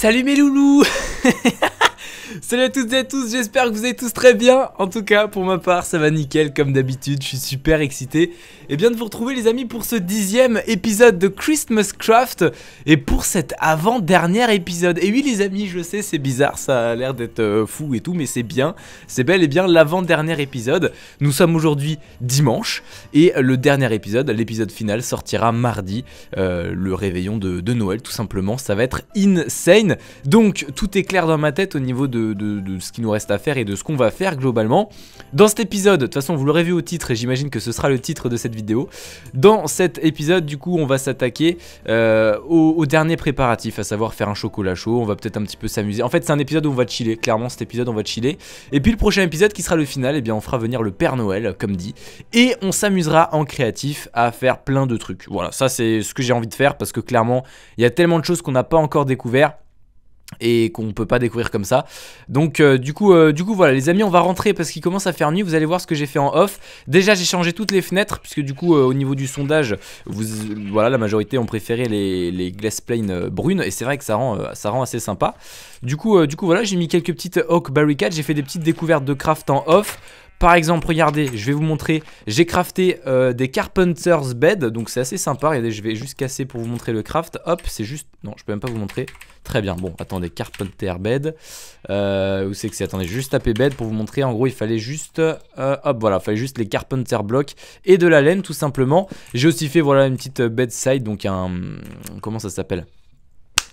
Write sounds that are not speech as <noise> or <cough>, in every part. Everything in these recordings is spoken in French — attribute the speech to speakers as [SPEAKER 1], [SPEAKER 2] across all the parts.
[SPEAKER 1] Salut mes loulous <laughs> Salut à toutes et à tous, j'espère que vous allez tous très bien. En tout cas, pour ma part, ça va nickel comme d'habitude, je suis super excité. Et eh bien de vous retrouver les amis pour ce dixième épisode de Christmas Craft et pour cet avant-dernier épisode. Et oui les amis, je sais, c'est bizarre, ça a l'air d'être euh, fou et tout, mais c'est bien. C'est bel et bien l'avant-dernier épisode. Nous sommes aujourd'hui dimanche et le dernier épisode, l'épisode final, sortira mardi, euh, le réveillon de Noël tout simplement. Ça va être insane. Donc tout est clair dans ma tête au niveau de de, ce qui nous reste à faire et de ce qu'on va faire globalement. Dans cet épisode, de toute façon vous l'aurez vu au titre et j'imagine que ce sera le titre de cette vidéo, dans cet épisode du coup on va s'attaquer euh, au, dernier préparatif, à savoir faire un chocolat chaud, on va peut-être un petit peu s'amuser. En fait c'est un épisode où on va chiller, clairement cet épisode on va chiller. Et puis le prochain épisode qui sera le final, et eh bien on fera venir le Père Noël comme dit. Et on s'amusera en créatif à faire plein de trucs. Voilà, ça c'est ce que j'ai envie de faire parce que clairement il y a tellement de choses qu'on n'a pas encore découvert et qu'on peut pas découvrir comme ça. Donc euh, du coup euh, du coup voilà les amis, on va rentrer parce qu'il commence à faire nuit, vous allez voir ce que j'ai fait en off. Déjà, j'ai changé toutes les fenêtres puisque du coup euh, au niveau du sondage, vous voilà, la majorité ont préféré les, les glass planes brunes et c'est vrai que ça rend ça rend assez sympa. Du coup du coup voilà, j'ai mis quelques petites oak barricades, j'ai fait des petites découvertes de craft en off. Par exemple, regardez, je vais vous montrer, j'ai crafté euh, des Carpenter's Bed, donc c'est assez sympa, regardez, je vais juste casser pour vous montrer le craft, hop, c'est juste, non, je peux même pas vous montrer, très bien, bon, attendez, Carpenter Bed, euh, où c'est que c'est, attendez, juste taper Bed pour vous montrer, en gros, il fallait juste, euh, hop, voilà, il fallait juste les Carpenter Blocks et de la laine, tout simplement, j'ai aussi fait, voilà, une petite bedside, donc un, comment ça s'appelle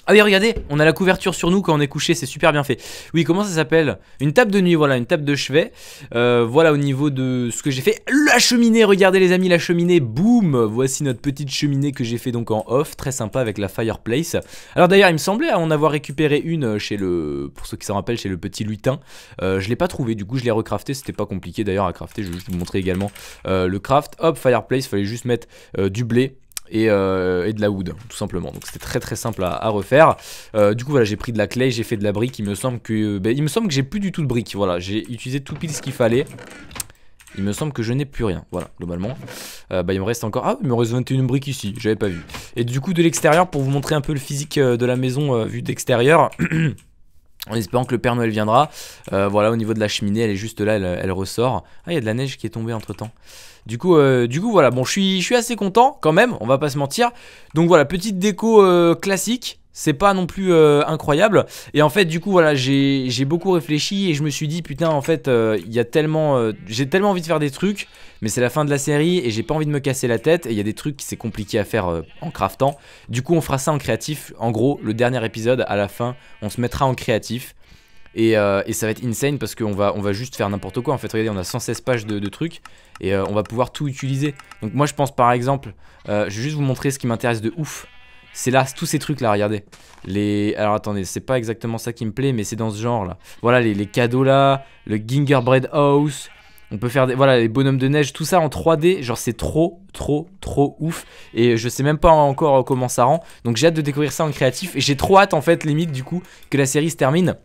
[SPEAKER 1] ah regardez, on a la couverture sur nous quand on est couché, c'est super bien fait. Oui, comment ça s'appelle Une table de nuit, voilà, une table de chevet. Euh, voilà au niveau de ce que j'ai fait. La cheminée, regardez les amis, la cheminée, boum Voici notre petite cheminée que j'ai fait donc en off, très sympa avec la fireplace. Alors d'ailleurs, il me semblait en avoir récupéré une chez le, pour ceux qui s'en rappellent, chez le petit lutin. Euh, je l'ai pas trouvé, du coup je l'ai recrafté, c'était pas compliqué d'ailleurs à crafter, je vais juste vous montrer également euh, le craft. Hop, fireplace, fallait juste mettre du blé euh, et, de la wood, tout simplement. Donc c'était très très simple à, refaire. Euh, du coup voilà, j'ai pris de la clé, j'ai fait de la brique. Il me semble que, ben, il me semble que j'ai plus du tout de brique Voilà, j'ai utilisé tout pile ce qu'il fallait. Il me semble que je n'ai plus rien, voilà, globalement. bah, il me reste encore... Ah, il me reste 21 briques ici, j'avais pas vu. Et du coup, de l'extérieur, pour vous montrer un peu le physique de la maison vue d'extérieur... <clears throat> en espérant que le Père Noël viendra. Euh, voilà, au niveau de la cheminée, elle est juste là, elle, ressort. Ah, il y a de la neige qui est tombée entre temps. Du coup, euh, du coup voilà, bon, je suis, je suis assez content quand même, on va pas se mentir. Donc voilà, petite déco euh, classique c'est pas non plus euh, incroyable. Et en fait, du coup, voilà, j'ai beaucoup réfléchi et je me suis dit, putain, en fait, euh, il y a tellement. Euh, j'ai tellement envie de faire des trucs, mais c'est la fin de la série et j'ai pas envie de me casser la tête. Et il y a des trucs qui c'est compliqué à faire en craftant. Du coup, on fera ça en créatif. En gros, le dernier épisode, à la fin, on se mettra en créatif. Et, ça va être insane parce qu'on va, on va juste faire n'importe quoi. En fait, regardez, on a 116 pages de trucs et on va pouvoir tout utiliser. Donc, moi, je pense par exemple, je vais juste vous montrer ce qui m'intéresse de ouf. C'est là, tous ces trucs là, regardez. Les... Alors attendez, c'est pas exactement ça qui me plaît, mais c'est dans ce genre là. Voilà, les, les cadeaux là, le Gingerbread House, on peut faire des, voilà, les bonhommes de neige, tout ça en 3D. Genre, c'est trop, trop, trop ouf. Et je sais même pas encore comment ça rend. Donc, j'ai hâte de découvrir ça en créatif. Et j'ai trop hâte, en fait, limite, du coup, que la série se termine.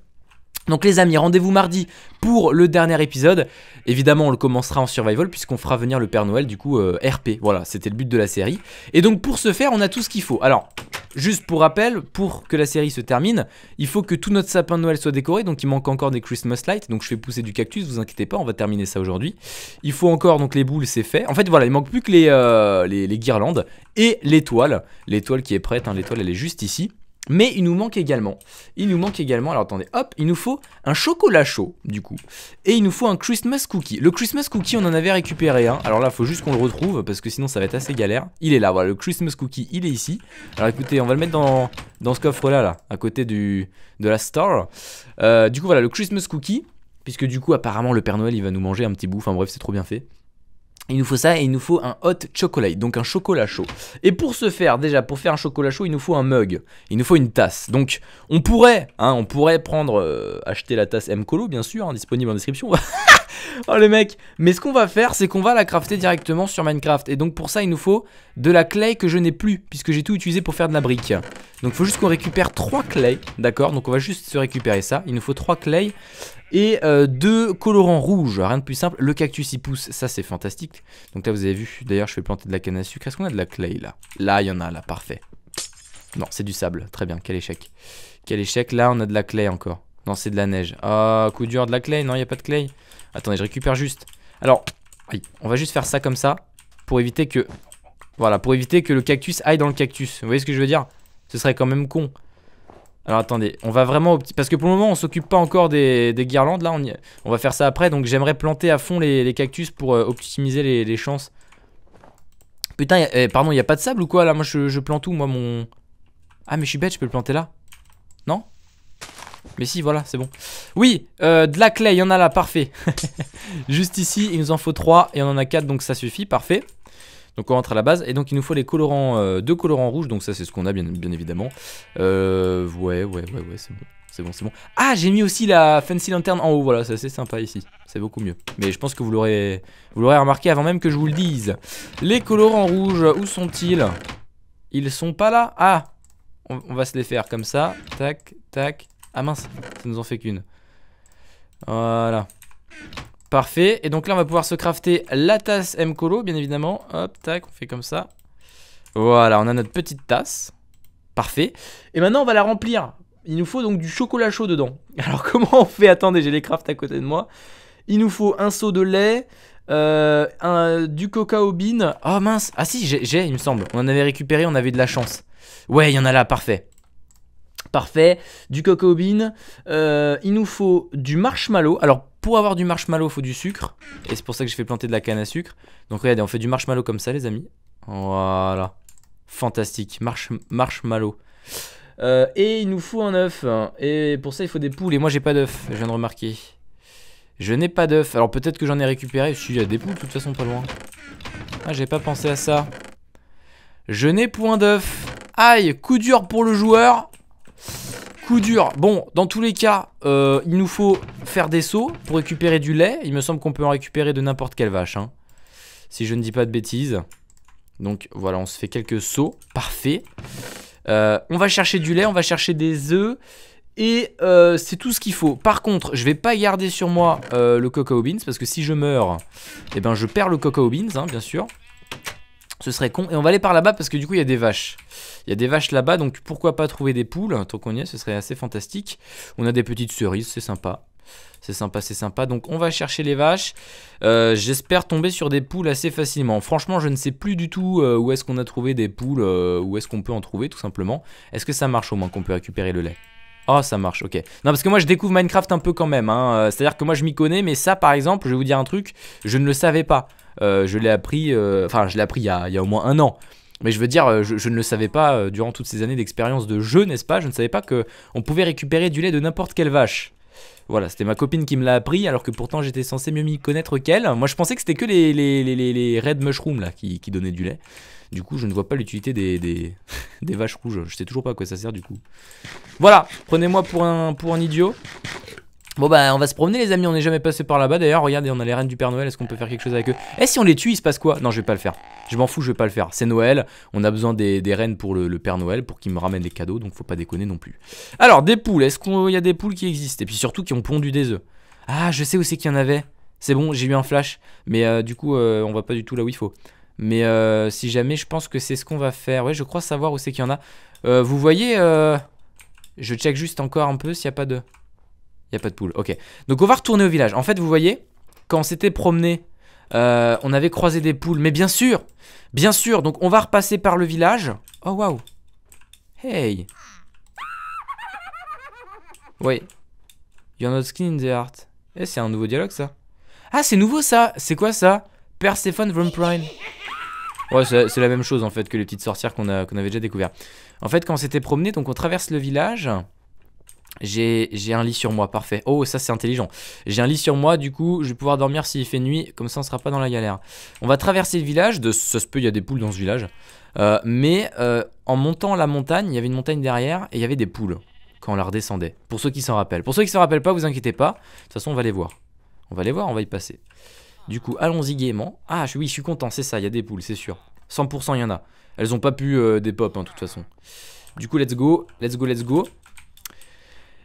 [SPEAKER 1] Donc les amis, rendez-vous mardi pour le dernier épisode. Évidemment, on le commencera en survival puisqu'on fera venir le Père Noël du coup euh, RP. Voilà, c'était le but de la série. Et donc pour ce faire, on a tout ce qu'il faut. Alors, juste pour rappel, pour que la série se termine, il faut que tout notre sapin de Noël soit décoré. Donc il manque encore des Christmas lights. Donc je fais pousser du cactus, vous inquiétez pas, on va terminer ça aujourd'hui. Il faut encore donc les boules, c'est fait. En fait, voilà, il manque plus que les, euh, guirlandes et l'étoile. L'étoile qui est prête, hein, l'étoile elle est juste ici. Mais il nous manque également, il nous manque également, alors attendez, hop, il nous faut un chocolat chaud, du coup. Et il nous faut un Christmas cookie. Le Christmas cookie, on en avait récupéré un. Alors là, faut juste qu'on le retrouve, parce que sinon ça va être assez galère. Il est là, voilà, le Christmas cookie, il est ici. Alors écoutez, on va le mettre dans, dans ce coffre-là, là, à côté du, de la store. Euh, du coup, voilà, le Christmas cookie, puisque du coup, apparemment, le Père Noël, il va nous manger un petit bout. Enfin bref, c'est trop bien fait. Il nous faut ça et il nous faut un hot chocolate, donc un chocolat chaud. Et pour ce faire, déjà, pour faire un chocolat chaud, il nous faut un mug, il nous faut une tasse. Donc, on pourrait, hein, on pourrait prendre, euh, acheter la tasse M Colo, bien sûr, hein, disponible en description. <laughs> oh les mecs Mais ce qu'on va faire, c'est qu'on va la crafter directement sur Minecraft. Et donc pour ça, il nous faut de la clay que je n'ai plus, puisque j'ai tout utilisé pour faire de la brique. Donc il faut juste qu'on récupère trois clay, d'accord Donc on va juste se récupérer ça. Il nous faut 3 clay et euh, deux colorants rouges. Rien de plus simple. Le cactus il pousse, ça c'est fantastique. Donc là vous avez vu, d'ailleurs je vais planter de la canne à sucre. Est-ce qu'on a de la clay là Là il y en a là, parfait. Non, c'est du sable. Très bien, quel échec. Quel échec. Là on a de la clay encore. Non, c'est de la neige. Ah, oh, coup dur, de la clay. Non, il n'y a pas de clay. Attendez, je récupère juste. Alors, on va juste faire ça comme ça pour éviter que... Voilà, pour éviter que le cactus aille dans le cactus. Vous voyez ce que je veux dire Ce serait quand même con. Alors attendez, on va vraiment Parce que pour le moment on s'occupe pas encore des, guirlandes, là on, on va faire ça après, donc j'aimerais planter à fond les, cactus pour euh, optimiser les, chances. Putain, eh, pardon, il a pas de sable ou quoi là Moi je, plante où moi mon... Ah mais je suis bête, je peux le planter là Non mais si, voilà, c'est bon. Oui, euh, de la clé, il y en a là, parfait. <laughs> Juste ici, il nous en faut 3 et on en a 4, donc ça suffit, parfait. Donc on rentre à la base et donc il nous faut les colorants, euh, deux colorants rouges, donc ça c'est ce qu'on a bien, bien évidemment. Euh, ouais, ouais, ouais, ouais, c'est bon. C'est bon, c'est bon. Ah, j'ai mis aussi la fancy lanterne en haut. Voilà, c'est assez sympa ici. C'est beaucoup mieux. Mais je pense que vous l'aurez vous l'aurez remarqué avant même que je vous le dise. Les colorants rouges, où sont-ils Ils sont pas là. Ah on, on, va se les faire comme ça. Tac, tac. Ah mince, ça nous en fait qu'une. Voilà. Parfait. Et donc là, on va pouvoir se crafter la tasse colo, bien évidemment. Hop, tac, on fait comme ça. Voilà, on a notre petite tasse. Parfait. Et maintenant, on va la remplir. Il nous faut donc du chocolat chaud dedans. <laughs> Alors comment on fait Attendez, j'ai les crafts à côté de moi. Il nous faut un seau de lait, euh, du cocaobine. bean. Oh mince, ah si, j'ai, il me semble. On en avait récupéré, on avait de la chance. Ouais, il y en a là, parfait. Parfait, du coca bean. Euh, il nous faut du marshmallow. Alors pour avoir du marshmallow, il faut du sucre. Et c'est pour ça que j'ai fait planter de la canne à sucre. Donc regardez, on fait du marshmallow comme ça, les amis. Voilà. Fantastique. marshmallow. Euh, et il nous faut un œuf. Et pour ça, il faut des poules. Et moi, j'ai pas d'œuf. Je viens de remarquer. Je n'ai pas d'œuf. Alors peut-être que j'en ai récupéré. Je suis à des poules, de toute façon, pas loin. Ah, j'ai pas pensé à ça. Je n'ai point d'œuf. Aïe, coup dur pour le joueur dur. Bon, dans tous les cas, euh, il nous faut faire des sauts pour récupérer du lait. Il me semble qu'on peut en récupérer de n'importe quelle vache. Hein. si je ne dis pas de bêtises. Donc voilà, on se fait quelques sauts. Parfait. Euh, on va chercher du lait, on va chercher des œufs. Et euh, c'est tout ce qu'il faut. Par contre, je vais pas garder sur moi le cocoa beans parce que si je meurs, eh ben je perds le cocoa beans, hein, bien sûr. Ce serait con. Et on va aller par là-bas parce que du coup, il y a des vaches. Il y a des vaches là-bas, donc pourquoi pas trouver des poules Tant qu'on y est, ce serait assez fantastique. On a des petites cerises, c'est sympa. C'est sympa, c'est sympa. Donc on va chercher les vaches. Euh, j'espère tomber sur des poules assez facilement. Franchement, je ne sais plus du tout euh, où est-ce qu'on a trouvé des poules, euh, où est-ce qu'on peut en trouver tout simplement. Est-ce que ça marche au moins qu'on peut récupérer le lait Oh, ça marche, ok. Non, parce que moi, je découvre Minecraft un peu quand même. Hein. C'est-à-dire que moi, je m'y connais, mais ça, par exemple, je vais vous dire un truc, je ne le savais pas. Euh, je l'ai appris, euh, enfin je l'ai appris il y, a, au moins un an. Mais je veux dire, euh, je, ne le savais pas durant toutes ces années d'expérience de jeu, n'est-ce pas Je ne savais pas que on pouvait récupérer du lait de n'importe quelle vache. Voilà, c'était ma copine qui me l'a appris, alors que pourtant j'étais censé mieux m'y connaître qu'elle. Moi, je pensais que c'était que les, les, les, les, Red Mushroom là, qui, qui, donnaient du lait. Du coup, je ne vois pas l'utilité des, des, <laughs> des, vaches rouges. Je sais toujours pas à quoi ça sert du coup. Voilà, prenez-moi pour un, pour un idiot. Bon bah on va se promener les amis, on n'est jamais passé par là-bas d'ailleurs, regardez on a les reines du Père Noël, est-ce qu'on peut faire quelque chose avec eux Eh si on les tue il se passe quoi Non je vais pas le faire, je m'en fous je vais pas le faire, c'est Noël, on a besoin des, reines pour le, Père Noël pour qu'il me ramène des cadeaux donc faut pas déconner non plus. Alors des poules, est-ce qu'il y a des poules qui existent Et puis surtout qui ont pondu des œufs. Ah je sais où c'est qu'il y en avait, c'est bon j'ai eu un flash, mais euh, du coup euh, on va pas du tout là où il faut. Mais euh, si jamais je pense que c'est ce qu'on va faire, ouais je crois savoir où c'est qu'il y en a. vous voyez, je check juste encore un peu s'il n'y a pas de... Y'a pas de poule, ok. Donc on va retourner au village. En fait, vous voyez, quand on s'était promené, euh, on avait croisé des poules. Mais bien sûr, bien sûr, donc on va repasser par le village. Oh, waouh. Hey. Oui. You're not skin in the heart. Eh, c'est un nouveau dialogue, ça. Ah, c'est nouveau, ça. C'est quoi, ça Persephone from Prime. Ouais, c'est la même chose, en fait, que les petites sorcières qu'on avait déjà découvert. En fait, quand on s'était promené, donc on traverse le village... J'ai un lit sur moi, parfait. Oh, ça c'est intelligent. J'ai un lit sur moi, du coup, je vais pouvoir dormir s'il fait nuit, comme ça on sera pas dans la galère. On va traverser le village, de, ça se peut, il y a des poules dans ce village. Euh, mais euh, en montant la montagne, il y avait une montagne derrière et il y avait des poules quand on la redescendait. Pour ceux qui s'en rappellent. Pour ceux qui s'en rappellent pas, vous inquiétez pas. De toute façon, on va les voir. On va les voir, on va y passer. Du coup, allons-y gaiement. Ah oui, je suis content, c'est ça, il y a des poules, c'est sûr. 100% il y en a. Elles ont pas pu euh, des pop, hein, de toute façon. Du coup, let's go, let's go, let's go.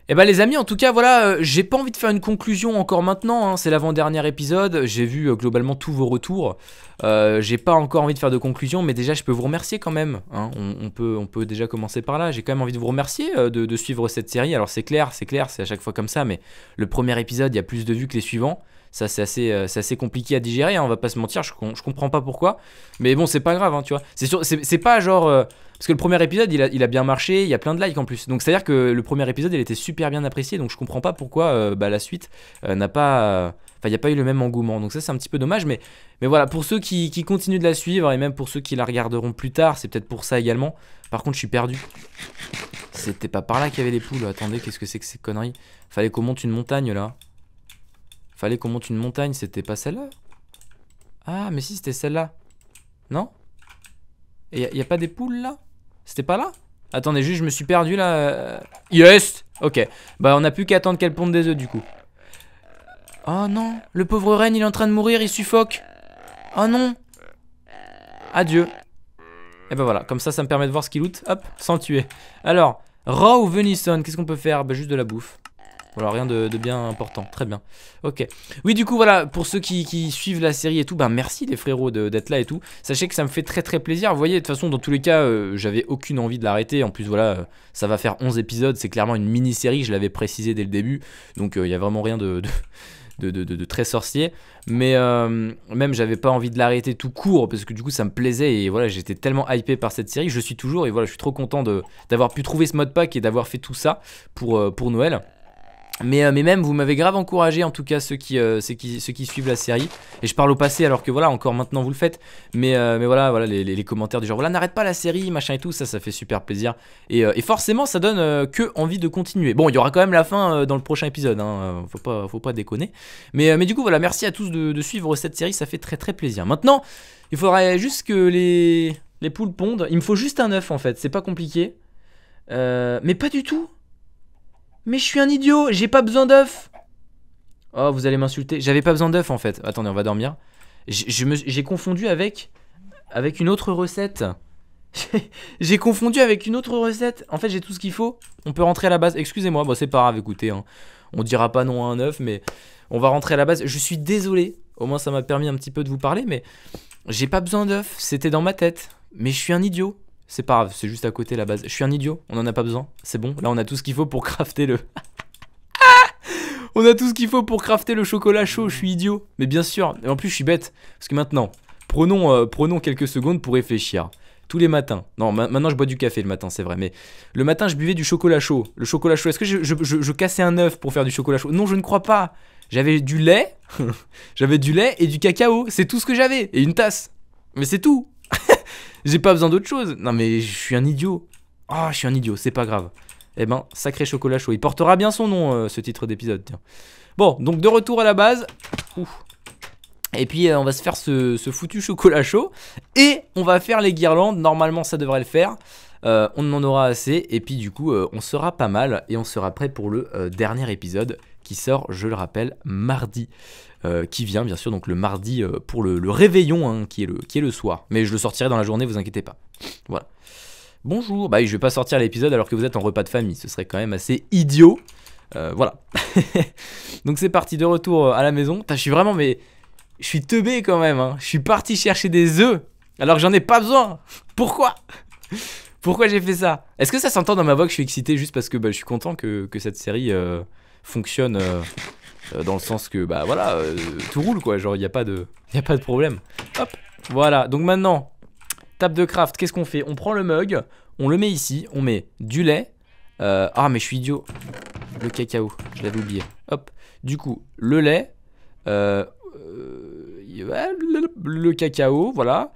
[SPEAKER 1] Et eh bah ben, les amis, en tout cas, voilà, euh, j'ai pas envie de faire une conclusion encore maintenant, hein. c'est l'avant-dernier épisode, j'ai vu euh, globalement tous vos retours. Euh, j'ai pas encore envie de faire de conclusion, mais déjà je peux vous remercier quand même. Hein. On, peut, on peut déjà commencer par là. J'ai quand même envie de vous remercier euh, de, suivre cette série. Alors c'est clair, c'est clair, c'est à chaque fois comme ça, mais le premier épisode, il y a plus de vues que les suivants. Ça, c'est assez, euh, assez, compliqué à digérer, hein, on va pas se mentir, je, comprends pas pourquoi. Mais bon, c'est pas grave, hein, tu vois. C'est pas genre. parce que le premier épisode, il a, bien marché, il y a plein de likes en plus. Donc c'est-à-dire que le premier épisode, il était super bien apprécié, donc je comprends pas pourquoi bah, la suite n'a pas il n'y a pas eu le même engouement. Donc ça, c'est un petit peu dommage. Mais, mais voilà, pour ceux qui, continuent de la suivre, et même pour ceux qui la regarderont plus tard, c'est peut-être pour ça également. Par contre, je suis perdu. C'était pas par là qu'il y avait les poules. Attendez, qu'est-ce que c'est que ces conneries Fallait qu'on monte une montagne, là. Fallait qu'on monte une montagne, c'était pas celle-là Ah, mais si, c'était celle-là. Non Et il y a pas des poules, là C'était pas là Attendez, juste, je me suis perdu, là. Yes Ok. Bah, on a plus qu'à attendre qu'elle ponde des œufs, du coup. Oh non, le pauvre reine, il est en train de mourir, il suffoque. Oh non. Adieu. Et eh ben voilà, comme ça, ça me permet de voir ce qu'il loot. Hop, sans tuer. Alors, raw ou venison, qu'est-ce qu'on peut faire ben, Juste de la bouffe. Voilà, rien de, bien important. Très bien. Ok. Oui, du coup, voilà, pour ceux qui, suivent la série et tout, ben merci les frérots d'être là et tout. Sachez que ça me fait très très plaisir. Vous voyez, de toute façon, dans tous les cas, euh, j'avais aucune envie de l'arrêter. En plus, voilà, euh, ça va faire 11 épisodes. C'est clairement une mini-série, je l'avais précisé dès le début. Donc, il euh, n'y a vraiment rien de, de, très sorcier. Mais euh, même, j'avais pas envie de l'arrêter tout court parce que du coup, ça me plaisait et voilà, j'étais tellement hypé par cette série. Je suis toujours et voilà, je suis trop content d'avoir pu trouver ce mode pack et d'avoir fait tout ça pour, euh, pour Noël. Euh, mais, même, vous m'avez grave encouragé, en tout cas, ceux qui, euh, qui, ceux qui, suivent la série. Et je parle au passé, alors que voilà, encore maintenant vous le faites. Mais, euh, mais voilà, voilà les, commentaires du genre, voilà, n'arrête pas la série, machin et tout, ça, ça fait super plaisir. Et, forcément, ça donne que envie de continuer. Bon, il y aura quand même la fin dans le prochain épisode, hein, faut, pas, faut pas déconner. Mais, mais du coup, voilà, merci à tous de, suivre cette série, ça fait très très plaisir. Maintenant, il faudrait juste que les, les poules pondent. Il me faut juste un œuf, en fait, c'est pas compliqué. mais pas du tout mais je suis un idiot, j'ai pas besoin d'œuf Oh, vous allez m'insulter. J'avais pas besoin d'œuf en fait. Attendez, on va dormir. J'ai confondu avec avec une autre recette. <laughs> j'ai confondu avec une autre recette. En fait, j'ai tout ce qu'il faut. On peut rentrer à la base. Excusez-moi, bon, c'est pas grave, écoutez. Hein. On dira pas non à un œuf, mais on va rentrer à la base. Je suis désolé. Au moins, ça m'a permis un petit peu de vous parler, mais j'ai pas besoin d'œuf. C'était dans ma tête. Mais je suis un idiot. C'est pas grave, c'est juste à côté la base. Je suis un idiot, on en a pas besoin. C'est bon, là on a tout ce qu'il faut pour crafter le... <laughs> on a tout ce qu'il faut pour crafter le chocolat chaud, je suis idiot. Mais bien sûr, et en plus je suis bête. Parce que maintenant, prenons, euh, prenons quelques secondes pour réfléchir. Tous les matins. Non, maintenant je bois du café le matin, c'est vrai. Mais le matin, je buvais du chocolat chaud. Le chocolat chaud, est-ce que je, je, je cassais un œuf pour faire du chocolat chaud Non, je ne crois pas. J'avais du lait, <laughs> j'avais du lait et du cacao. C'est tout ce que j'avais. Et une tasse. Mais c'est tout. <laughs> J'ai pas besoin d'autre chose. Non, mais je suis un idiot. Ah, oh, je suis un idiot, c'est pas grave. Eh ben, sacré chocolat chaud. Il portera bien son nom, euh, ce titre d'épisode, tiens. Bon, donc de retour à la base. Et puis euh, on va se faire ce, foutu chocolat chaud. Et on va faire les guirlandes. Normalement ça devrait le faire. Euh, on en aura assez. Et puis du coup on sera pas mal. Et on sera prêt pour le dernier épisode qui sort, je le rappelle, mardi. Euh, qui vient bien sûr donc le mardi euh, pour le, réveillon hein, qui, est le, qui est le soir. Mais je le sortirai dans la journée, vous inquiétez pas. Voilà. Bonjour, bah je vais pas sortir l'épisode alors que vous êtes en repas de famille, ce serait quand même assez idiot. Euh, voilà. <laughs> donc c'est parti de retour à la maison. je suis vraiment mais je suis teubé quand même. Hein. Je suis parti chercher des œufs alors que j'en ai pas besoin. Pourquoi Pourquoi j'ai fait ça Est-ce que ça s'entend dans ma voix que je suis excité juste parce que bah, je suis content que, cette série fonctionne euh, dans le sens que bah voilà, euh, tout roule quoi, genre il n'y a pas de <laughs> y a pas de problème. Hop, voilà. Donc maintenant, table de craft, qu'est-ce qu'on fait On prend le mug, on le met ici, on met du lait. Euh, ah mais je suis idiot. Le cacao, je l'avais oublié. Hop. Du coup, le lait le, le cacao, voilà.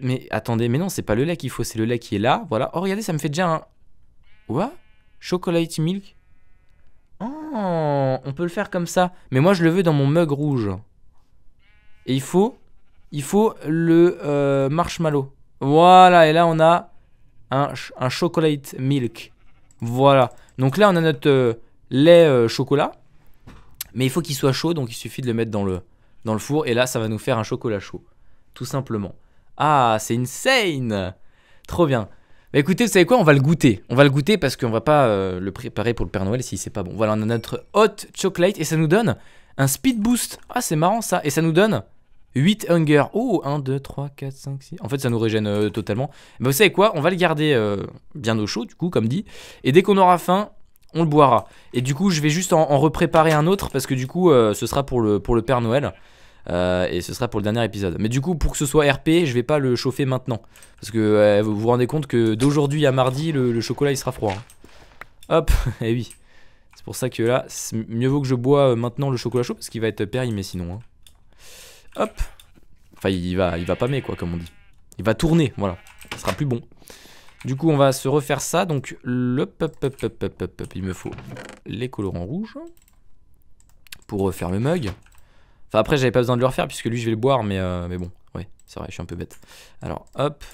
[SPEAKER 1] mais attendez, mais non, c'est pas le lait qu'il faut, c'est le lait qui est là, voilà. Oh, regardez, ça me fait déjà un... What Chocolate milk Oh, on peut le faire comme ça. Mais moi, je le veux dans mon mug rouge. Et il faut, il faut le euh, marshmallow. Voilà, et là, on a un, un chocolate milk. Voilà. Donc là, on a notre euh, lait euh, chocolat. Mais il faut qu'il soit chaud, donc il suffit de le mettre dans le, dans le four. Et là, ça va nous faire un chocolat chaud. Tout simplement. Ah, c'est insane Trop bien. Bah, écoutez, vous savez quoi On va le goûter. On va le goûter parce qu'on va pas euh, le préparer pour le Père Noël si c'est pas bon. Voilà, on a notre hot chocolate et ça nous donne un speed boost. Ah, c'est marrant ça. Et ça nous donne 8 hunger. Oh, 1, 2, 3, 4, 5, 6. En fait, ça nous régène euh, totalement. Mais bah, vous savez quoi On va le garder euh, bien au chaud, du coup, comme dit. Et dès qu'on aura faim, on le boira. Et du coup, je vais juste en, repréparer un autre parce que du coup, ce sera pour le, pour le Père Noël. Euh, et ce sera pour le dernier épisode. Mais du coup, pour que ce soit RP, je vais pas le chauffer maintenant. Parce que vous vous rendez compte que d'aujourd'hui à mardi, le, chocolat il sera froid. Hein. Hop, <laughs> et eh oui. C'est pour ça que là, mieux vaut que je bois maintenant le chocolat chaud parce qu'il va être périmé sinon. Hein. Hop. Enfin, il va, il va mais quoi, comme on dit. Il va tourner, voilà. ce sera plus bon. Du coup, on va se refaire ça. Donc, le pop, il me faut les colorants rouges pour refaire le mug. Enfin, après, j'avais pas besoin de le refaire puisque lui, je vais le boire, mais, euh, mais bon, ouais, c'est vrai, je suis un peu bête. Alors, hop.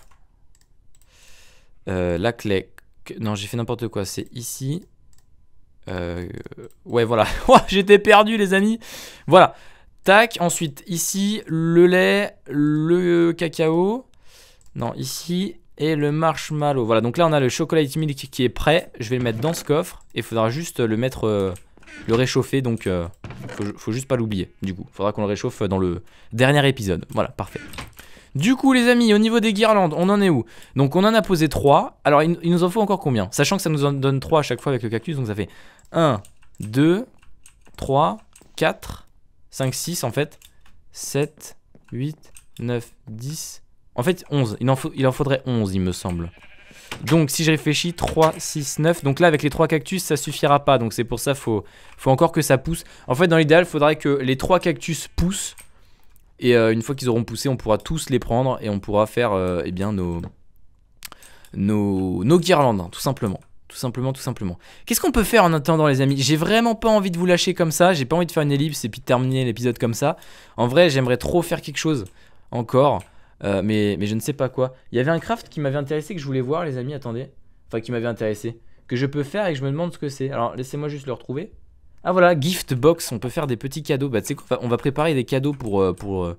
[SPEAKER 1] Euh, la clé. Non, j'ai fait n'importe quoi, c'est ici. Euh, ouais, voilà. <laughs> J'étais perdu, les amis. Voilà. Tac, ensuite, ici, le lait, le cacao. Non, ici, et le marshmallow. Voilà, donc là, on a le chocolat milk qui est prêt. Je vais le mettre dans ce coffre. Et il faudra juste le mettre le réchauffer, donc euh, faut, faut, juste pas l'oublier, du coup. Faudra qu'on le réchauffe euh, dans le dernier épisode. Voilà, parfait. Du coup, les amis, au niveau des guirlandes, on en est où Donc, on en a posé 3. Alors, il, nous en faut encore combien Sachant que ça nous en donne 3 à chaque fois avec le cactus, donc ça fait 1, 2, 3, 4, 5, 6 en fait, 7, 8, 9, 10... En fait, 11. Il en, faut, il en faudrait 11, il me semble. Donc si je réfléchis, 3, 6, 9. Donc là avec les 3 cactus ça suffira pas. Donc c'est pour ça faut, faut encore que ça pousse. En fait dans l'idéal il faudrait que les 3 cactus poussent. Et euh, une fois qu'ils auront poussé on pourra tous les prendre et on pourra faire euh, eh bien nos, nos, guirlandes tout simplement. Tout simplement, tout simplement. Qu'est-ce qu'on peut faire en attendant les amis J'ai vraiment pas envie de vous lâcher comme ça. J'ai pas envie de faire une ellipse et puis de terminer l'épisode comme ça. En vrai j'aimerais trop faire quelque chose encore. Euh, mais, je ne sais pas quoi. Il y avait un craft qui m'avait intéressé, que je voulais voir, les amis, attendez. Enfin, qui m'avait intéressé. Que je peux faire et que je me demande ce que c'est. Alors, laissez-moi juste le retrouver. Ah voilà, gift box, on peut faire des petits cadeaux. Bah, tu sais quoi, on va préparer des cadeaux pour. Euh, pour euh,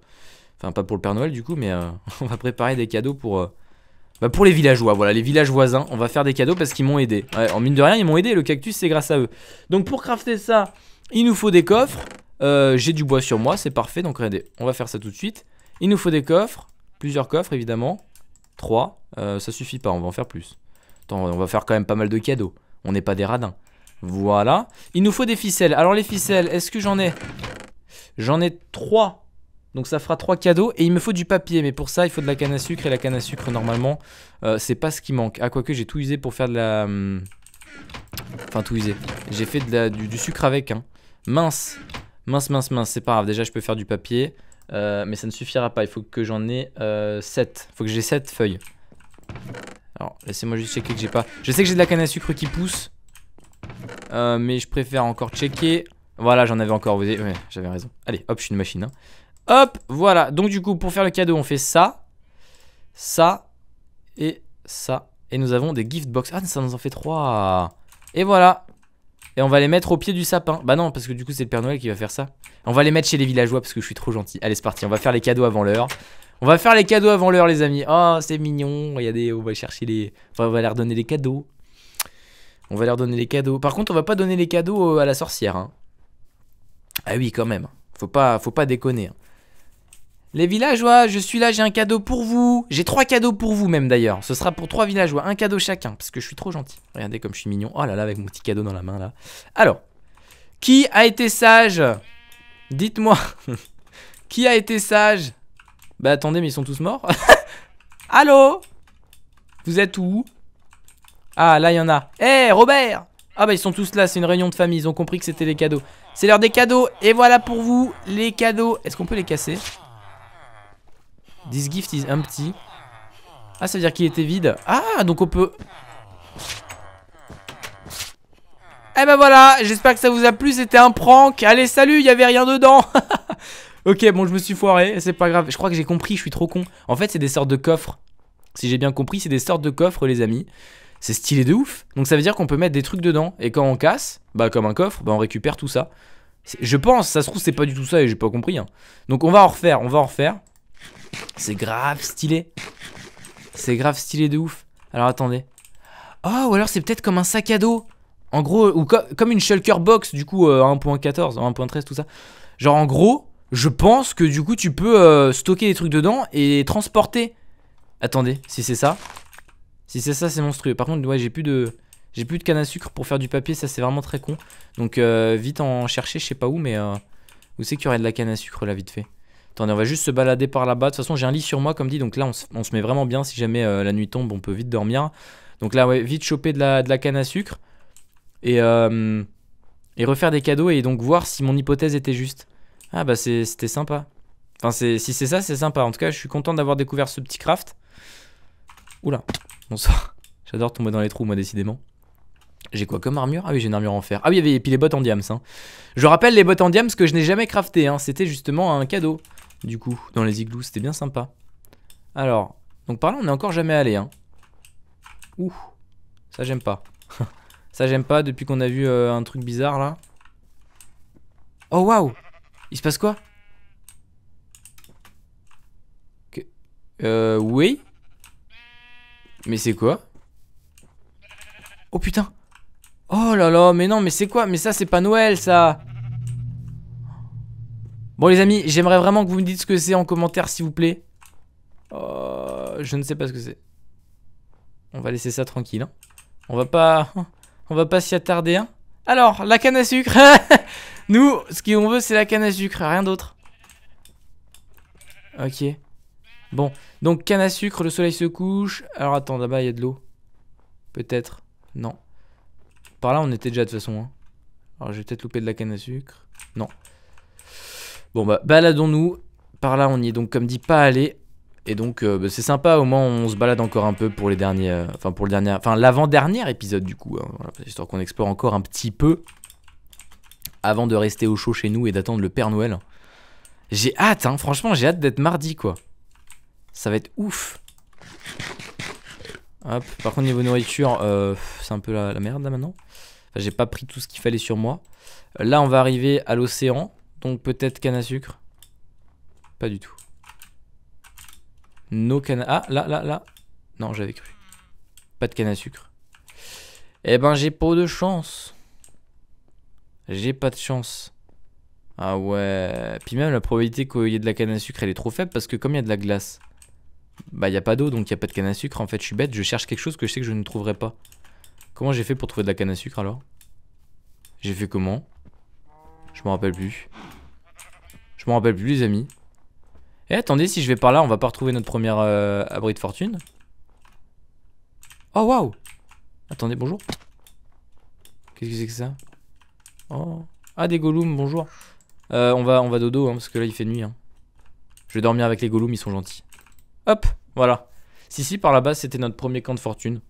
[SPEAKER 1] enfin, pas pour le Père Noël du coup, mais <laughs> on va préparer des cadeaux pour. Bah pour les villageois, voilà, les villages voisins, on va faire des cadeaux parce qu'ils m'ont aidé. en mine de rien, ils m'ont aidé, le cactus, c'est grâce à eux. Donc pour crafter ça, il nous faut des coffres. J'ai du bois sur moi, c'est parfait, donc regardez, on va faire ça tout de suite. Il nous faut des coffres, Plusieurs coffres, évidemment. 3. Euh, ça suffit pas, on va en faire plus. Attends, on va faire quand même pas mal de cadeaux. On n'est pas des radins. Voilà. Il nous faut des ficelles. Alors les ficelles, est-ce que j'en ai J'en ai trois, Donc ça fera trois cadeaux. Et il me faut du papier. Mais pour ça, il faut de la canne à sucre. Et la canne à sucre, normalement, euh, c'est pas ce qui manque. Ah, quoique j'ai tout usé pour faire de la... Hum, enfin, tout usé. J'ai fait de la... du, sucre avec. Hein. Mince. Mince, mince, mince. C'est pas grave. Déjà, je peux faire du papier. Euh, mais ça ne suffira pas. Il faut que j'en ai 7. Euh, Il faut que j'ai 7 feuilles. Alors, laissez-moi juste checker que j'ai pas... Je sais que j'ai de la canne à sucre qui pousse. Euh, mais je préfère encore checker. Voilà, j'en avais encore. Vous avez... j'avais raison. Allez, hop, je suis une machine. Hein. Hop, voilà. Donc, du coup, pour faire le cadeau, on fait ça. Ça. Et ça. Et nous avons des gift box. Ah, ça nous en fait 3. Et voilà et on va les mettre au pied du sapin. Bah non, parce que du coup, c'est le Père Noël qui va faire ça. On va les mettre chez les villageois parce que je suis trop gentil. Allez, c'est parti, on va faire les cadeaux avant l'heure. On va faire les cadeaux avant l'heure, les amis. Oh, c'est mignon. Regardez, on va chercher les. on va leur donner les cadeaux. On va leur donner les cadeaux. Par contre, on va pas donner les cadeaux euh, à la sorcière. Hein. Ah oui, quand même. Faut pas, faut pas déconner. Hein. Les villageois, je suis là, j'ai un cadeau pour vous. J'ai trois cadeaux pour vous même d'ailleurs. Ce sera pour trois villageois, un cadeau chacun, parce que je suis trop gentil. Regardez comme je suis mignon. Oh là là, avec mon petit cadeau dans la main là. Alors, qui a été sage Dites-moi. <laughs> qui a été sage Bah attendez, mais ils sont tous morts. <laughs> Allô Vous êtes où Ah, là, il y en a. Hé, eh, Robert Ah bah ils sont tous là, c'est une réunion de famille, ils ont compris que c'était les cadeaux. C'est l'heure des cadeaux, et voilà pour vous les cadeaux. Est-ce qu'on peut les casser This gift is empty. Ah, ça veut dire qu'il était vide. Ah, donc on peut... Eh ben voilà, j'espère que ça vous a plu, c'était un prank. Allez, salut, il y avait rien dedans. <laughs> ok, bon, je me suis foiré, c'est pas grave. Je crois que j'ai compris, je suis trop con. En fait, c'est des sortes de coffres. Si j'ai bien compris, c'est des sortes de coffres, les amis. C'est stylé de ouf. Donc ça veut dire qu'on peut mettre des trucs dedans. Et quand on casse, bah comme un coffre, bah on récupère tout ça. Je pense, ça se trouve, c'est pas du tout ça et j'ai pas compris. Hein. Donc on va en refaire, on va en refaire. C'est grave stylé. C'est grave stylé de ouf. Alors attendez. Oh, ou alors c'est peut-être comme un sac à dos. En gros, ou comme une shulker box, du coup, 1.14, euh, 1.13, tout ça. Genre en gros, je pense que du coup, tu peux euh, stocker des trucs dedans et transporter. Attendez, si c'est ça. Si c'est ça, c'est monstrueux. Par contre, ouais, j'ai plus de... J'ai plus de canne à sucre pour faire du papier, ça c'est vraiment très con. Donc euh, vite en chercher, je sais pas où, mais... où c'est qu'il y aurait de la canne à sucre là, vite fait Attendez, on va juste se balader par là-bas. De toute façon, j'ai un lit sur moi, comme dit. Donc là, on se, met vraiment bien. Si jamais euh, la nuit tombe, on peut vite dormir. Donc là, ouais, vite choper de la, canne à sucre. Et, euh, et refaire des cadeaux et donc voir si mon hypothèse était juste. Ah bah c'était sympa. Enfin, si c'est ça, c'est sympa. En tout cas, je suis content d'avoir découvert ce petit craft. Oula, bonsoir. <laughs> J'adore tomber dans les trous, moi, décidément. J'ai quoi comme armure Ah oui, j'ai une armure en fer. Ah oui, et puis les bottes en diams. Hein. Je rappelle les bottes en diams que je n'ai jamais crafté. Hein. C'était justement un cadeau du coup, dans les igloos. C'était bien sympa. Alors, donc par là, on n'est encore jamais allé. Hein. Ouh, ça j'aime pas. <laughs> ça j'aime pas depuis qu'on a vu euh, un truc bizarre là. Oh waouh Il se passe quoi que... Euh, oui Mais c'est quoi Oh putain Oh là là, mais non, mais c'est quoi Mais ça c'est pas Noël ça Bon les amis, j'aimerais vraiment que vous me dites ce que c'est en commentaire s'il vous plaît. Euh, je ne sais pas ce que c'est. On va laisser ça tranquille. Hein. On va pas, <laughs> on va pas s'y attarder. Hein. Alors, la canne à sucre. <laughs> Nous, ce qu'on veut, c'est la canne à sucre, rien d'autre. Ok. Bon, donc canne à sucre, le soleil se couche. Alors attends, là-bas, il y a de l'eau. Peut-être. Non. Par là, on était déjà de toute façon. Hein. Alors, j'ai peut-être loupé de la canne à sucre. Non, Bon bah baladons-nous. Par là on n'y est donc comme dit pas allé. Et donc euh, bah, c'est sympa, au moins on se balade encore un peu pour les derniers. Euh, enfin pour le dernier. Enfin l'avant-dernier épisode du coup. Hein, voilà, histoire qu'on explore encore un petit peu. Avant de rester au chaud chez nous et d'attendre le Père Noël. J'ai hâte, hein, franchement j'ai hâte d'être mardi quoi. Ça va être ouf. Hop, par contre niveau nourriture, euh, c'est un peu la, merde là maintenant. j'ai pas pris tout ce qu'il fallait sur moi. Là on va arriver à l'océan. Donc peut-être canne à sucre. Pas du tout. No canne à... Ah, là, là, là. Non, j'avais cru. Pas de canne à sucre. Eh ben, j'ai pas de chance. J'ai pas de chance. Ah ouais. Puis même, la probabilité qu'il y ait de la canne à sucre, elle est trop faible parce que comme il y a de la glace, bah, il y a pas d'eau, donc il y a pas de canne à sucre. En fait, je suis bête, je cherche quelque chose que je sais que je ne trouverai pas. Comment j'ai fait pour trouver de la canne à sucre alors J'ai fait comment je m'en rappelle plus. Je m'en rappelle plus, les amis. Et eh, attendez, si je vais par là, on va pas retrouver notre premier euh, abri de fortune. Oh, waouh Attendez, bonjour. Qu'est-ce que c'est que ça Oh. Ah, des golems, bonjour. Euh, on, va, on va dodo, hein, parce que là, il fait nuit. Hein. Je vais dormir avec les golems, ils sont gentils. Hop, voilà. Si, si, par là-bas, c'était notre premier camp de fortune.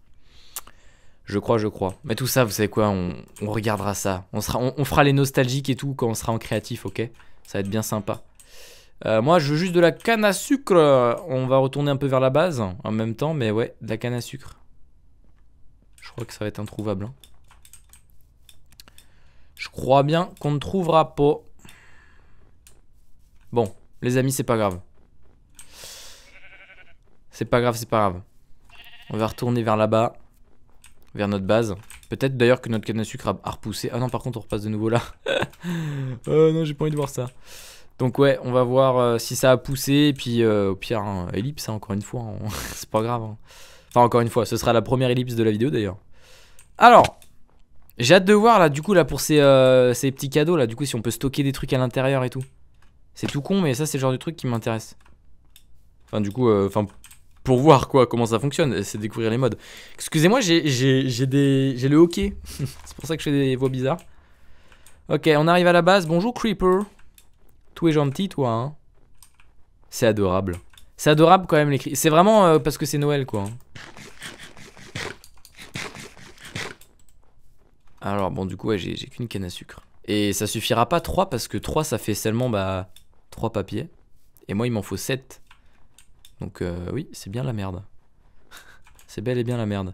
[SPEAKER 1] Je crois, je crois. Mais tout ça, vous savez quoi, on, regardera ça. On, sera, on, fera les nostalgiques et tout quand on sera en créatif, ok Ça va être bien sympa. Euh, moi, je veux juste de la canne à sucre. On va retourner un peu vers la base en même temps, mais ouais, de la canne à sucre. Je crois que ça va être introuvable. Hein. Je crois bien qu'on ne trouvera pas. Bon, les amis, c'est pas grave. C'est pas grave, c'est pas grave. On va retourner vers là-bas vers notre base. Peut-être d'ailleurs que notre canne à sucre a repoussé. Ah non, par contre, on repasse de nouveau là. oh <laughs> non, j'ai pas envie de voir ça. Donc ouais, on va voir euh, si ça a poussé. Et puis euh, au pire, hein, ellipse, hein, encore une fois. Hein. <laughs> c'est pas grave. Enfin, encore une fois, ce sera la première ellipse de la vidéo d'ailleurs. Alors, j'ai hâte de voir là, du coup, là pour ces, ces, petits cadeaux là, du coup, si on peut stocker des trucs à l'intérieur et tout. C'est tout con, mais ça, c'est le genre de truc qui m'intéresse. Enfin, du coup, enfin pour voir quoi, comment ça fonctionne, c'est découvrir les modes. Excusez-moi, j'ai des... le hockey, <laughs> c'est pour ça que je fais des voix bizarres. Ok, on arrive à la base, bonjour Creeper. Tout est gentil toi, hein. C'est adorable. C'est adorable quand même les C'est vraiment euh, parce que c'est Noël quoi. Hein. Alors bon du coup ouais, j'ai qu'une canne à sucre. Et ça suffira pas trois, parce que 3 ça fait seulement bah trois papiers. Et moi il m'en faut 7. Donc euh, oui, c'est bien la merde. c'est bel et bien la merde.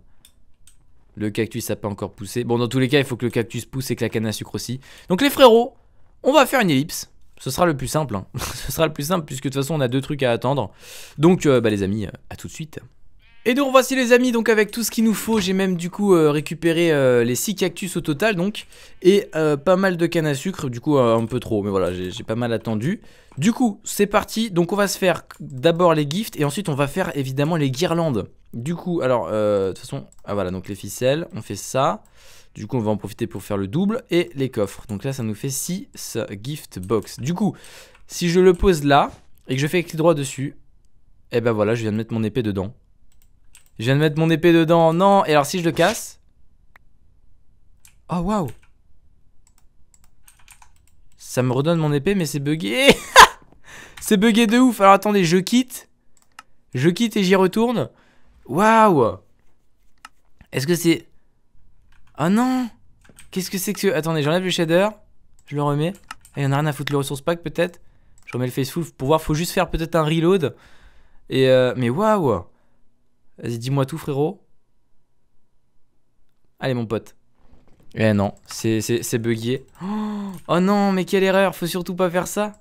[SPEAKER 1] Le cactus, n'a pas encore poussé Bon, dans tous les cas, il faut que le cactus pousse et que la canne à sucre aussi. Donc les frérots, on va faire une ellipse. Ce sera le plus simple. Hein. <laughs> Ce sera le plus simple puisque de toute façon, on a deux trucs à attendre. Donc, euh, bah, les amis, à tout de suite. Et donc voici les amis donc avec tout ce qu'il nous faut, j'ai même du coup euh, récupéré euh, les 6 cactus au total donc et euh, pas mal de canne à sucre, du coup un peu trop mais voilà j'ai pas mal attendu. Du coup c'est parti, donc on va se faire d'abord les gifts et ensuite on va faire évidemment les guirlandes. Du coup alors de toute façon, ah voilà donc les ficelles, on fait ça, du coup on va en profiter pour faire le double et les coffres. Donc là ça nous fait 6 gift box. Du coup si je le pose là et que je fais clic droit dessus, et eh ben voilà je viens de mettre mon épée dedans. Je viens de mettre mon épée dedans. Non. Et alors, si je le casse. Oh, waouh. Ça me redonne mon épée, mais c'est bugué. <laughs> c'est bugué de ouf. Alors, attendez, je quitte. Je quitte et j'y retourne. Waouh. Est-ce que c'est. Ah oh, non. Qu'est-ce que c'est que Attendez, j'enlève le shader. Je le remets. Ah, il y en a rien à foutre le ressource pack, peut-être. Je remets le faceful pour voir. Faut juste faire peut-être un reload. Et euh... Mais waouh Vas-y, dis-moi tout, frérot. Allez, mon pote. Eh non, c'est bugué. Oh non, mais quelle erreur, faut surtout pas faire ça.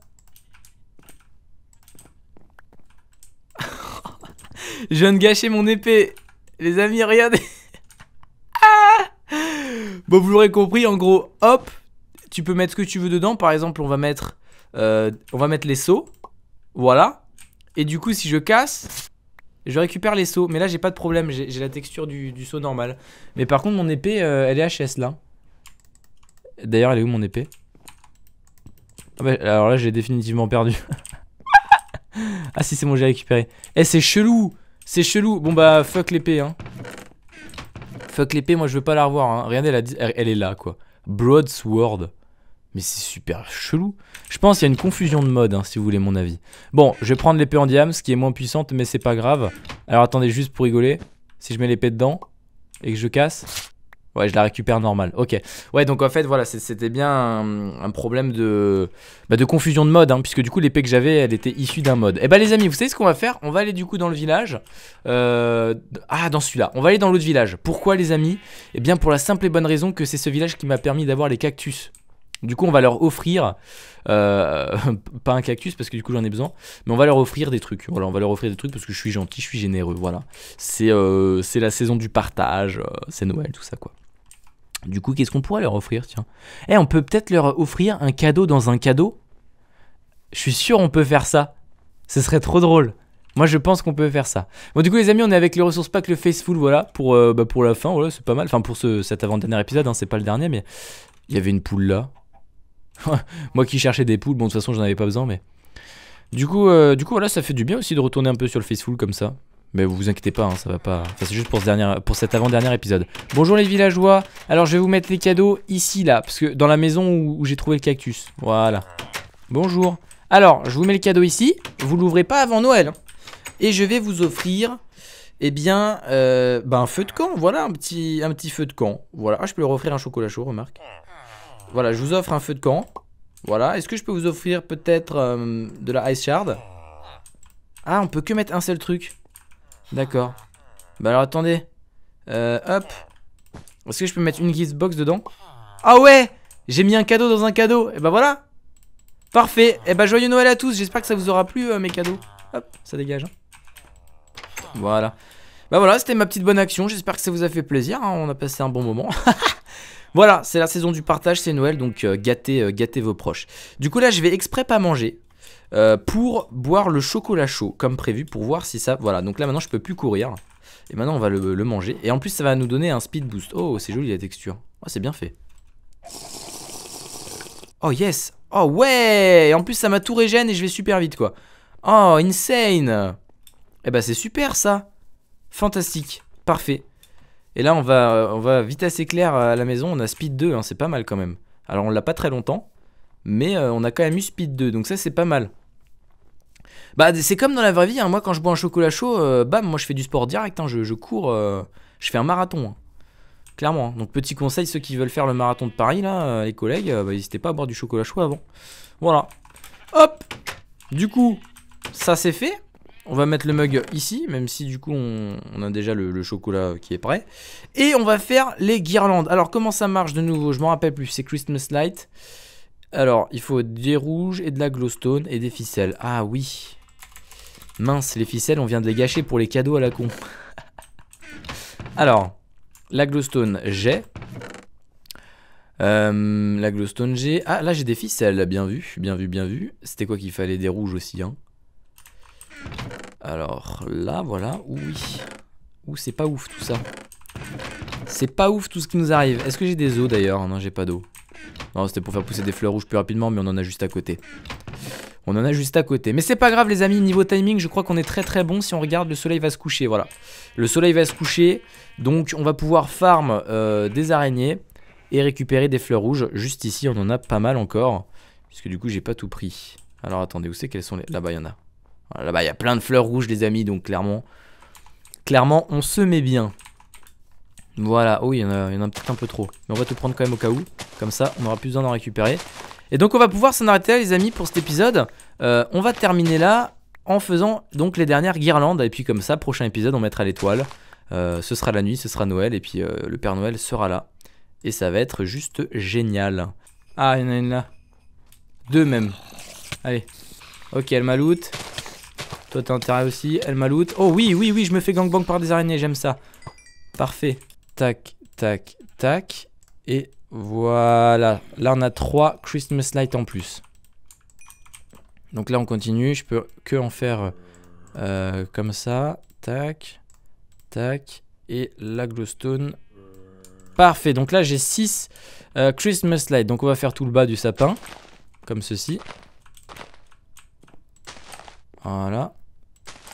[SPEAKER 1] <laughs> Je viens de gâcher mon épée. Les amis, regardez. Ah bon, vous l'aurez compris, en gros, hop, tu peux mettre ce que tu veux dedans. Par exemple, on va mettre, euh, on va mettre les seaux. Voilà. Et du coup, si je casse, je récupère les sauts, mais là j'ai pas de problème, j'ai la texture du, du, saut normal. Mais par contre mon épée, euh, elle est HS là. D'ailleurs elle est où mon épée ah bah, Alors là j'ai définitivement perdu. <laughs> ah si c'est bon j'ai récupéré. Eh c'est chelou C'est chelou Bon bah fuck l'épée hein. Fuck l'épée, moi je veux pas la revoir hein. Regardez, elle, est là quoi. Broad sword mais c'est super chelou. Je pense qu'il y a une confusion de mode, hein, si vous voulez mon avis. Bon, je vais prendre l'épée en Ce qui est moins puissante, mais c'est pas grave. Alors attendez, juste pour rigoler, si je mets l'épée dedans et que je casse... Ouais, je la récupère normale. Ok. Ouais, donc en fait, voilà, c'était bien un, problème de, bah, de confusion de mode, hein, puisque du coup, l'épée que j'avais, elle était issue d'un mode. Et eh bah, ben, les amis, vous savez ce qu'on va faire On va aller du coup dans le village. Euh, ah, dans celui-là. On va aller dans l'autre village. Pourquoi, les amis Eh bien, pour la simple et bonne raison que c'est ce village qui m'a permis d'avoir les cactus. Du coup, on va leur offrir, euh, <laughs> pas un cactus parce que du coup j'en ai besoin, mais on va leur offrir des trucs. Voilà, on va leur offrir des trucs parce que je suis gentil, je suis généreux. Voilà, c'est euh, la saison du partage, euh, c'est Noël, tout ça quoi. Du coup, qu'est-ce qu'on pourrait leur offrir Tiens, eh, on peut peut-être leur offrir un cadeau dans un cadeau. Je suis sûr, on peut faire ça. Ce serait trop drôle. Moi, je pense qu'on peut faire ça. Bon, du coup, les amis, on est avec le ressource pack, le Faceful, voilà, pour, euh, bah, pour la fin, voilà, c'est pas mal. Enfin, pour ce, cet avant-dernier épisode, hein, c'est pas le dernier, mais il y avait une poule là. <laughs> Moi qui cherchais des poules, bon de toute façon j'en avais pas besoin mais... Du coup, euh, du coup voilà ça fait du bien aussi de retourner un peu sur le Facebook comme ça. Mais vous vous inquiétez pas, hein, ça va pas... c'est juste pour, ce dernier... pour cet avant-dernier épisode. Bonjour les villageois, alors je vais vous mettre les cadeaux ici là, parce que dans la maison où, j'ai trouvé le cactus. Voilà. Bonjour. Alors je vous mets le cadeau ici, vous l'ouvrez pas avant Noël. Hein. Et je vais vous offrir eh bien, euh, ben, un feu de camp, voilà, un petit, un petit feu de camp. Voilà, ah, je peux leur offrir un chocolat chaud, remarque. Voilà, je vous offre un feu de camp. Voilà, est-ce que je peux vous offrir peut-être euh, de la Ice Shard Ah, on peut que mettre un seul truc. D'accord. Bah alors attendez. Euh, hop. Est-ce que je peux mettre une gift box dedans Ah ouais J'ai mis un cadeau dans un cadeau. Et eh bah voilà. Parfait. Et eh bah joyeux Noël à tous. J'espère que ça vous aura plu euh, mes cadeaux. Hop, ça dégage. Hein. Voilà. Bah voilà, c'était ma petite bonne action. J'espère que ça vous a fait plaisir. Hein. On a passé un bon moment. <laughs> Voilà, c'est la saison du partage, c'est Noël, donc euh, euh, gâtez, vos proches. Du coup là, je vais exprès pas manger. Euh, pour boire le chocolat chaud comme prévu pour voir si ça voilà donc là maintenant je peux plus courir et maintenant on va le, manger et en plus ça va nous donner un speed boost oh c'est joli la texture oh, c'est bien fait oh yes oh ouais et en plus ça m'a tout régène et je vais super vite quoi oh insane eh ben c'est super ça fantastique parfait et là, on va, euh, on va vitesse clair à la maison. On a Speed 2, hein, c'est pas mal quand même. Alors, on l'a pas très longtemps, mais euh, on a quand même eu Speed 2, donc ça, c'est pas mal. Bah, c'est comme dans la vraie vie. Hein. Moi, quand je bois un chocolat chaud, euh, bam, moi, je fais du sport direct. Hein. Je, cours, je fais un marathon. Clairement. Donc, petit conseil, ceux qui veulent faire le marathon de Paris, là, les collègues, bah, n'hésitez pas à boire du chocolat chaud avant. Voilà. Hop Du coup, ça, c'est fait. On va mettre le mug ici, même si du coup on, a déjà le, chocolat qui est prêt. Et on va faire les guirlandes. Alors comment ça marche de nouveau Je m'en rappelle plus, c'est Christmas Light. Alors, il faut des rouges et de la glowstone et des ficelles. Ah oui. Mince, les ficelles, on vient de les gâcher pour les cadeaux à la con. <laughs> Alors, la glowstone, j'ai. Euh, la glowstone, j'ai. Ah, là, j'ai des ficelles, bien vu, bien vu, bien vu. C'était quoi qu'il fallait Des rouges aussi, hein. Alors là, voilà. Oui. Ouh, c'est pas ouf tout ça. C'est pas ouf tout ce qui nous arrive. Est-ce que j'ai des eaux d'ailleurs Non, j'ai pas d'eau. Non, c'était pour faire pousser des fleurs rouges plus rapidement, mais on en a juste à côté. On en a juste à côté. Mais c'est pas grave les amis, niveau timing, je crois qu'on est très très bon si on regarde, le soleil va se coucher, voilà. Le soleil va se coucher, donc on va pouvoir farm euh, des araignées et récupérer des fleurs rouges. Juste ici, on en a pas mal encore, puisque du coup j'ai pas tout pris. Alors attendez, où c'est qu'elles sont les... Là-bas, il y en a. Là-bas, il y a plein de fleurs rouges, les amis, donc clairement, clairement, on se met bien. Voilà, oui, oh, il y en a, peut-être un peu trop. Mais on va tout prendre quand même au cas où. Comme ça, on aura plus besoin d'en récupérer. Et donc, on va pouvoir s'en arrêter là, les amis, pour cet épisode. Euh, on va terminer là en faisant donc les dernières guirlandes. Et puis, comme ça, prochain épisode, on mettra l'étoile. Euh, ce sera la nuit, ce sera Noël. Et puis, euh, le Père Noël sera là. Et ça va être juste génial. Ah, il y en a une là. Deux même. Allez. Ok, elle m'a loot intérêt aussi. Elle loot. Oh oui, oui, oui, je me fais gangbang par des araignées. J'aime ça. Parfait. Tac, tac, tac. Et voilà. Là, on a 3 Christmas lights en plus. Donc là, on continue. Je peux que en faire euh, comme ça. Tac, tac. Et la glowstone. Parfait. Donc là, j'ai 6 euh, Christmas lights Donc on va faire tout le bas du sapin. Comme ceci. Voilà.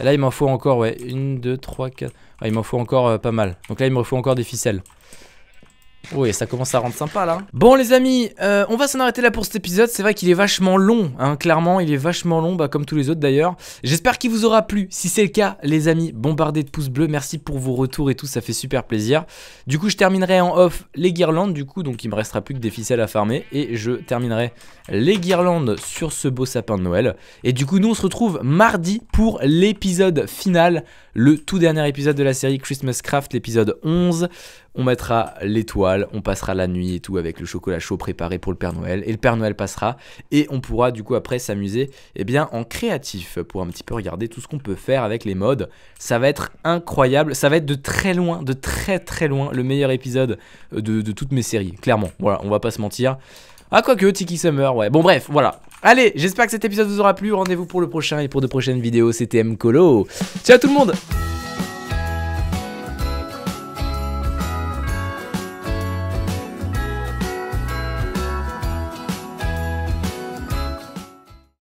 [SPEAKER 1] Là, il m'en faut encore, ouais. 1, 2, 3, 4. Il m'en faut encore euh, pas mal. Donc, là, il me faut encore des ficelles. Oui, ça commence à rendre sympa là. Bon les amis, euh, on va s'en arrêter là pour cet épisode. C'est vrai qu'il est vachement long, hein, clairement, il est vachement long, bah, comme tous les autres d'ailleurs. J'espère qu'il vous aura plu. Si c'est le cas, les amis, bombardez de pouces bleus. Merci pour vos retours et tout, ça fait super plaisir. Du coup, je terminerai en off les guirlandes, du coup, donc il me restera plus que des ficelles à farmer. Et je terminerai les guirlandes sur ce beau sapin de Noël. Et du coup, nous on se retrouve mardi pour l'épisode final le tout dernier épisode de la série Christmas Craft, l'épisode 11. On mettra l'étoile, on passera la nuit et tout avec le chocolat chaud préparé pour le Père Noël. Et le Père Noël passera et on pourra du coup après s'amuser eh bien en créatif pour un petit peu regarder tout ce qu'on peut faire avec les modes. Ça va être incroyable, ça va être de très loin, de très très loin le meilleur épisode de, de toutes mes séries, clairement. Voilà, on va pas se mentir. Ah, que, Tiki Summer, ouais. Bon, bref, voilà. Allez, j'espère que cet épisode vous aura plu. Rendez-vous pour le prochain et pour de prochaines vidéos. C'était M. Colo. Ciao tout le monde!